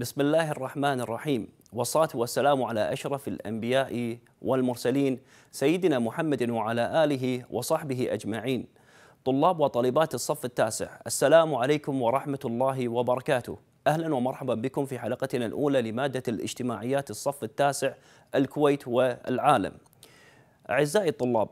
بسم الله الرحمن الرحيم والصلاة والسلام على أشرف الأنبياء والمرسلين سيدنا محمد وعلى آله وصحبه أجمعين طلاب وطالبات الصف التاسع السلام عليكم ورحمة الله وبركاته أهلا ومرحبا بكم في حلقتنا الأولى لمادة الاجتماعيات الصف التاسع الكويت والعالم أعزائي الطلاب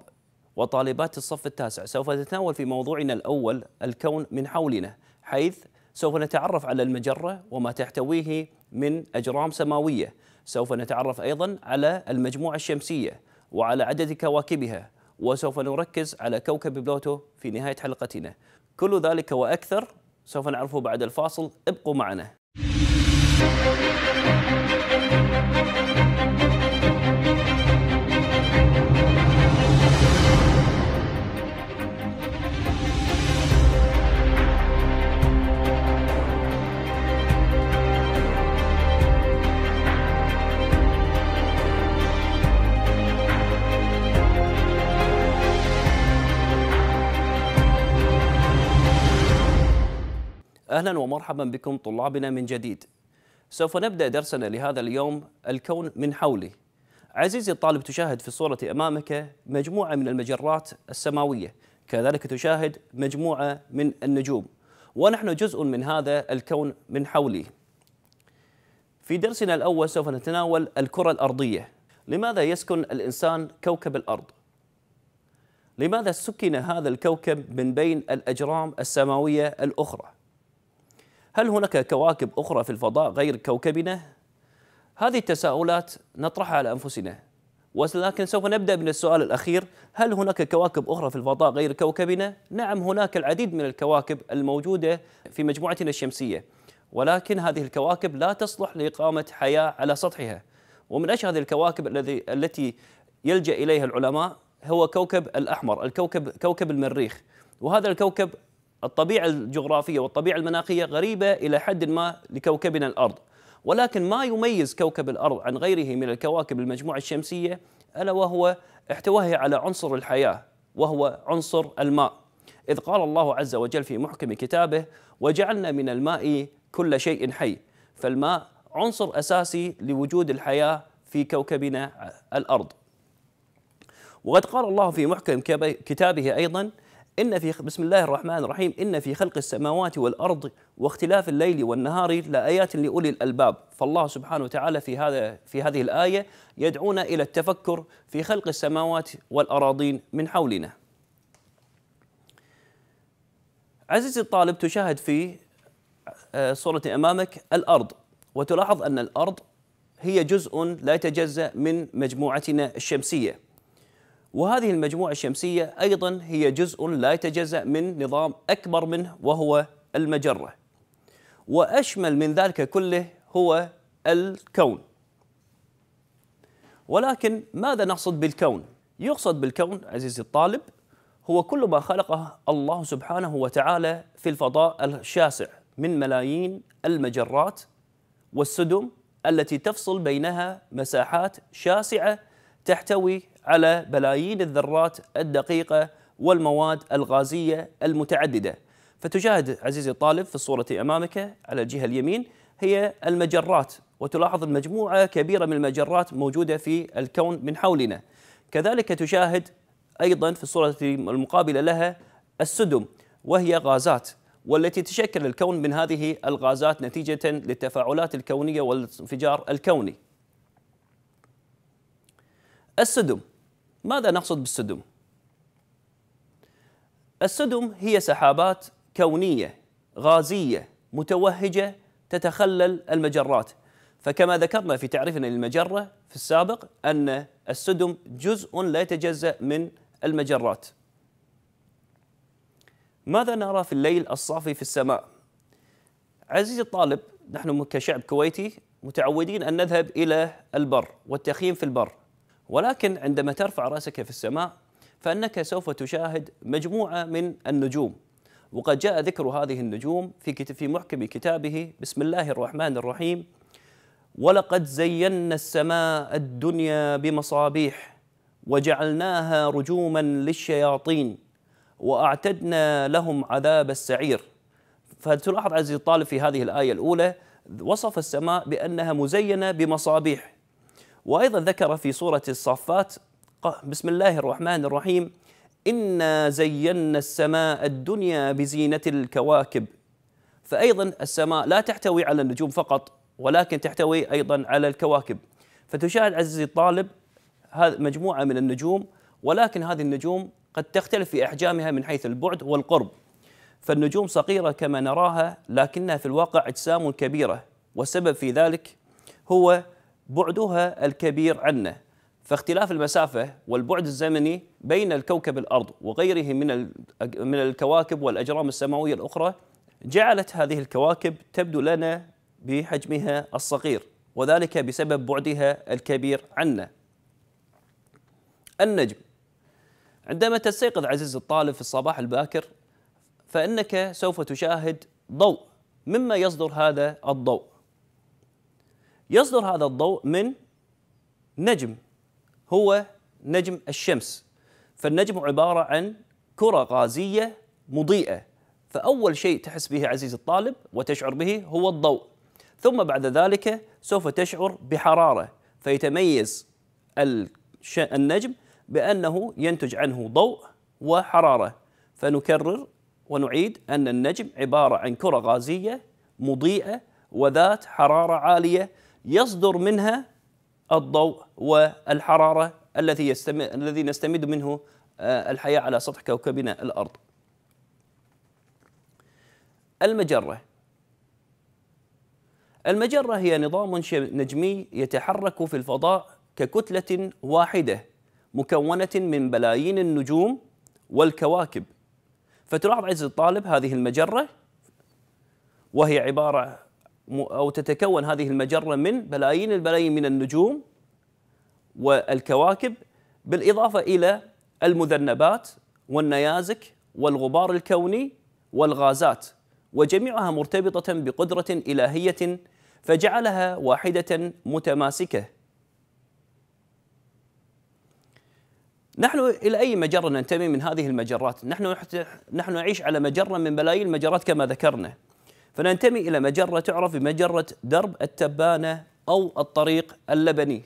وطالبات الصف التاسع سوف نتناول في موضوعنا الأول الكون من حولنا حيث سوف نتعرف على المجرة وما تحتويه من أجرام سماوية سوف نتعرف أيضا على المجموعة الشمسية وعلى عدد كواكبها وسوف نركز على كوكب بلوتو في نهاية حلقتنا كل ذلك وأكثر سوف نعرفه بعد الفاصل ابقوا معنا أهلا ومرحبا بكم طلابنا من جديد سوف نبدأ درسنا لهذا اليوم الكون من حولي عزيزي الطالب تشاهد في الصورة أمامك مجموعة من المجرات السماوية كذلك تشاهد مجموعة من النجوم ونحن جزء من هذا الكون من حولي في درسنا الأول سوف نتناول الكرة الأرضية لماذا يسكن الإنسان كوكب الأرض؟ لماذا سكن هذا الكوكب من بين الأجرام السماوية الأخرى؟ هل هناك كواكب أخرى في الفضاء غير كوكبنا؟ هذه التساؤلات نطرحها على أنفسنا ولكن سوف نبدأ من السؤال الأخير هل هناك كواكب أخرى في الفضاء غير كوكبنا؟ نعم هناك العديد من الكواكب الموجودة في مجموعتنا الشمسية ولكن هذه الكواكب لا تصلح لإقامة حياة على سطحها ومن أشهر هذه الكواكب الذي التي يلجأ إليها العلماء هو كوكب الأحمر الكوكب كوكب المريخ وهذا الكوكب الطبيعة الجغرافية والطبيعة المناخية غريبة إلى حد ما لكوكبنا الأرض ولكن ما يميز كوكب الأرض عن غيره من الكواكب المجموعة الشمسية ألا وهو احتوائه على عنصر الحياة وهو عنصر الماء إذ قال الله عز وجل في محكم كتابه وجعلنا من الماء كل شيء حي فالماء عنصر أساسي لوجود الحياة في كوكبنا الأرض وقد قال الله في محكم كتابه أيضا إن في بسم الله الرحمن الرحيم إن في خلق السماوات والأرض واختلاف الليل والنهار لآيات لأولي الألباب فالله سبحانه وتعالى في هذا في هذه الآية يدعونا إلى التفكر في خلق السماوات والأراضين من حولنا عزيزي الطالب تشاهد في صورة آه، أمامك الأرض وتلاحظ أن الأرض هي جزء لا يتجزأ من مجموعتنا الشمسية وهذه المجموعة الشمسية أيضا هي جزء لا يتجزأ من نظام أكبر منه وهو المجرة وأشمل من ذلك كله هو الكون ولكن ماذا نقصد بالكون؟ يقصد بالكون عزيزي الطالب هو كل ما خلقه الله سبحانه وتعالى في الفضاء الشاسع من ملايين المجرات والسدم التي تفصل بينها مساحات شاسعة تحتوي على بلايين الذرات الدقيقة والمواد الغازية المتعددة فتشاهد عزيزي الطالب في الصورة أمامك على الجهة اليمين هي المجرات وتلاحظ المجموعة كبيرة من المجرات موجودة في الكون من حولنا كذلك تشاهد أيضا في الصورة المقابلة لها السدم وهي غازات والتي تشكل الكون من هذه الغازات نتيجة للتفاعلات الكونية والانفجار الكوني السدم ماذا نقصد بالسدم؟ السدم هي سحابات كونية غازية متوهجة تتخلل المجرات فكما ذكرنا في تعريفنا للمجرة في السابق أن السدم جزء لا يتجزأ من المجرات ماذا نرى في الليل الصافي في السماء؟ عزيزي الطالب نحن كشعب كويتي متعودين أن نذهب إلى البر والتخييم في البر ولكن عندما ترفع راسك في السماء فانك سوف تشاهد مجموعه من النجوم وقد جاء ذكر هذه النجوم في في محكم كتابه بسم الله الرحمن الرحيم ولقد زينا السماء الدنيا بمصابيح وجعلناها رجوما للشياطين واعتدنا لهم عذاب السعير فتلاحظ عزيزي الطالب في هذه الايه الاولى وصف السماء بانها مزينه بمصابيح وأيضا ذكر في سورة الصفات بسم الله الرحمن الرحيم إنا زينا السماء الدنيا بزينة الكواكب فأيضا السماء لا تحتوي على النجوم فقط ولكن تحتوي أيضا على الكواكب فتشاهد عزيزي الطالب مجموعة من النجوم ولكن هذه النجوم قد تختلف في أحجامها من حيث البعد والقرب فالنجوم صغيرة كما نراها لكنها في الواقع أجسام كبيرة والسبب في ذلك هو بعدها الكبير عنا فاختلاف المسافة والبعد الزمني بين الكوكب الأرض وغيره من من الكواكب والأجرام السماوية الأخرى جعلت هذه الكواكب تبدو لنا بحجمها الصغير وذلك بسبب بعدها الكبير عنا النجم عندما تستيقظ عزيز الطالب في الصباح الباكر فإنك سوف تشاهد ضوء مما يصدر هذا الضوء يصدر هذا الضوء من نجم هو نجم الشمس فالنجم عبارة عن كرة غازية مضيئة فأول شيء تحس به عزيزي الطالب وتشعر به هو الضوء ثم بعد ذلك سوف تشعر بحرارة فيتميز النجم بأنه ينتج عنه ضوء وحرارة فنكرر ونعيد أن النجم عبارة عن كرة غازية مضيئة وذات حرارة عالية يصدر منها الضوء والحرارة الذي يستم... الذي نستمد منه آه، الحياة على سطح كوكبنا الأرض المجرة المجرة هي نظام نجمي يتحرك في الفضاء ككتلة واحدة مكونة من بلايين النجوم والكواكب فتلاحظ عز الطالب هذه المجرة وهي عبارة أو تتكون هذه المجرة من بلايين البلايين من النجوم والكواكب بالإضافة إلى المذنبات والنيازك والغبار الكوني والغازات وجميعها مرتبطة بقدرة إلهية فجعلها واحدة متماسكة نحن إلى أي مجرة ننتمي من هذه المجرات؟ نحن نحن نعيش على مجرة من بلايين المجرات كما ذكرنا فننتمي إلى مجرة تعرف بمجرة درب التبانة أو الطريق اللبني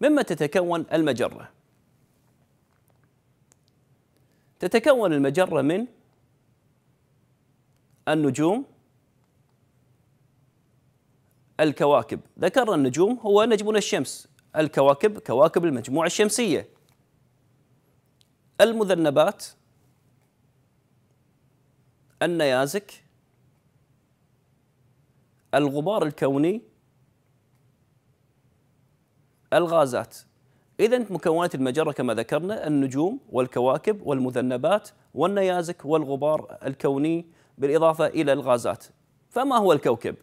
مما تتكون المجرة تتكون المجرة من النجوم الكواكب ذكرنا النجوم هو نجمنا الشمس الكواكب كواكب المجموعة الشمسية المذنبات النيازك الغبار الكوني الغازات إذا مكونات المجرة كما ذكرنا النجوم والكواكب والمذنبات والنيازك والغبار الكوني بالإضافة إلى الغازات فما هو الكوكب؟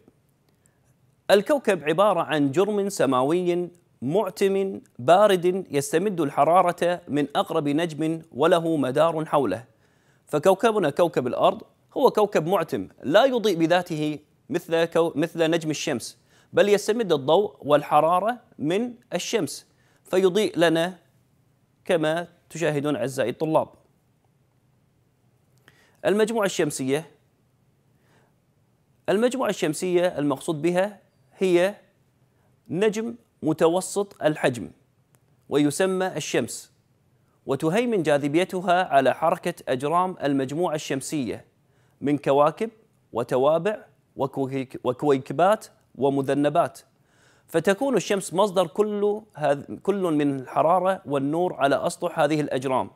الكوكب عبارة عن جرم سماوي معتم بارد يستمد الحرارة من أقرب نجم وله مدار حوله فكوكبنا كوكب الأرض هو كوكب معتم لا يضيء بذاته مثل كو مثل نجم الشمس بل يستمد الضوء والحرارة من الشمس فيضيء لنا كما تشاهدون أعزائي الطلاب المجموعة الشمسية المجموعة الشمسية المقصود بها هي نجم متوسط الحجم ويسمى الشمس وتهيمن جاذبيتها على حركة أجرام المجموعة الشمسية من كواكب وتوابع وكويكبات ومذنبات فتكون الشمس مصدر كل كل من الحراره والنور على اسطح هذه الاجرام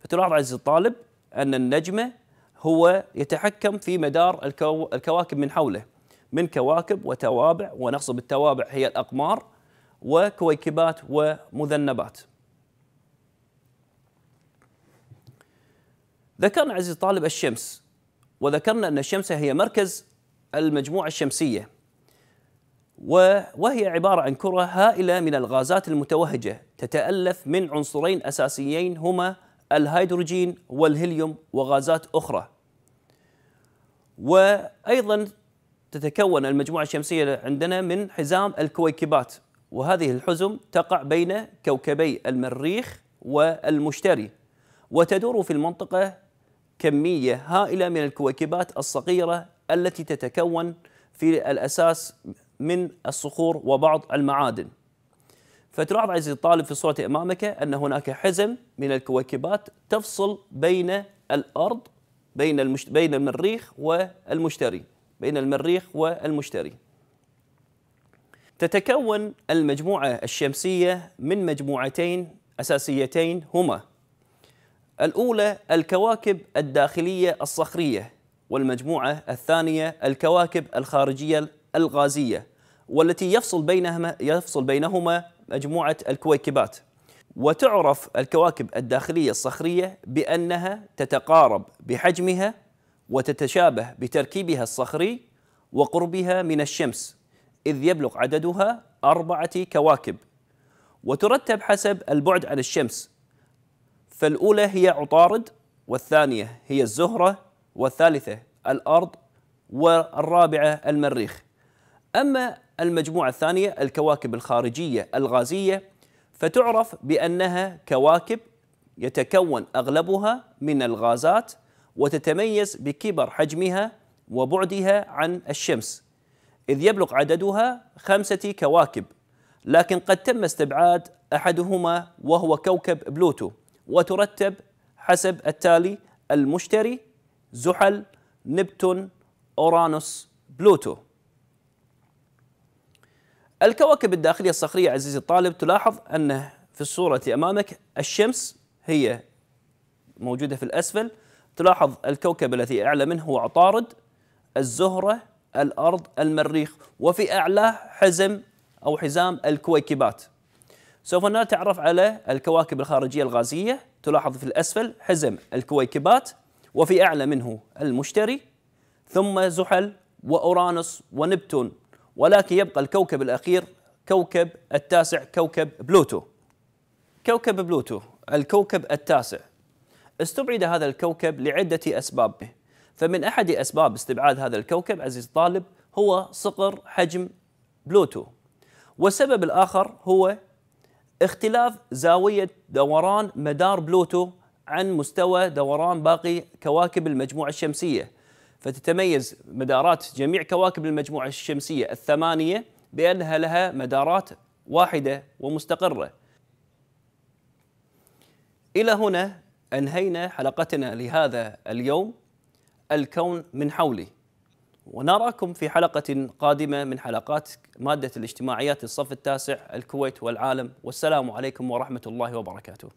فتلاحظ عزيزي الطالب ان النجمه هو يتحكم في مدار الكو الكواكب من حوله من كواكب وتوابع ونقصد التوابع هي الاقمار وكويكبات ومذنبات ذكرنا عزيزي الطالب الشمس وذكرنا أن الشمس هي مركز المجموعة الشمسية وهي عبارة عن كرة هائلة من الغازات المتوهجة تتألف من عنصرين أساسيين هما الهيدروجين والهيليوم وغازات أخرى وأيضا تتكون المجموعة الشمسية عندنا من حزام الكويكبات وهذه الحزم تقع بين كوكبي المريخ والمشتري وتدور في المنطقة كمية هائلة من الكويكبات الصغيرة التي تتكون في الأساس من الصخور وبعض المعادن فتلاحظ عزيزي الطالب في الصورة أمامك أن هناك حزم من الكويكبات تفصل بين الأرض بين المشت... بين المريخ والمشتري بين المريخ والمشتري تتكون المجموعة الشمسية من مجموعتين أساسيتين هما الأولى الكواكب الداخلية الصخرية والمجموعة الثانية الكواكب الخارجية الغازية والتي يفصل بينهما يفصل بينهما مجموعة الكويكبات وتعرف الكواكب الداخلية الصخرية بأنها تتقارب بحجمها وتتشابه بتركيبها الصخري وقربها من الشمس إذ يبلغ عددها أربعة كواكب وترتب حسب البعد عن الشمس فالأولى هي عطارد والثانية هي الزهرة والثالثة الأرض والرابعة المريخ أما المجموعة الثانية الكواكب الخارجية الغازية فتعرف بأنها كواكب يتكون أغلبها من الغازات وتتميز بكبر حجمها وبعدها عن الشمس إذ يبلغ عددها خمسة كواكب لكن قد تم استبعاد أحدهما وهو كوكب بلوتو وترتب حسب التالي المشتري زحل نبتون أورانوس بلوتو الكواكب الداخلية الصخرية عزيزي الطالب تلاحظ أنه في الصورة أمامك الشمس هي موجودة في الأسفل تلاحظ الكوكب الذي أعلى منه هو عطارد الزهرة الأرض المريخ وفي أعلاه حزم أو حزام الكويكبات سوف نتعرف على الكواكب الخارجية الغازية تلاحظ في الأسفل حزم الكويكبات وفي أعلى منه المشتري ثم زحل وأورانوس ونبتون ولكن يبقى الكوكب الأخير كوكب التاسع كوكب بلوتو كوكب بلوتو الكوكب التاسع استبعد هذا الكوكب لعدة أسباب فمن أحد أسباب استبعاد هذا الكوكب عزيز الطالب هو صقر حجم بلوتو والسبب الآخر هو اختلاف زاوية دوران مدار بلوتو عن مستوى دوران باقي كواكب المجموعة الشمسية فتتميز مدارات جميع كواكب المجموعة الشمسية الثمانية بأنها لها مدارات واحدة ومستقرة إلى هنا أنهينا حلقتنا لهذا اليوم الكون من حولي ونراكم في حلقة قادمة من حلقات مادة الاجتماعيات الصف التاسع الكويت والعالم والسلام عليكم ورحمة الله وبركاته.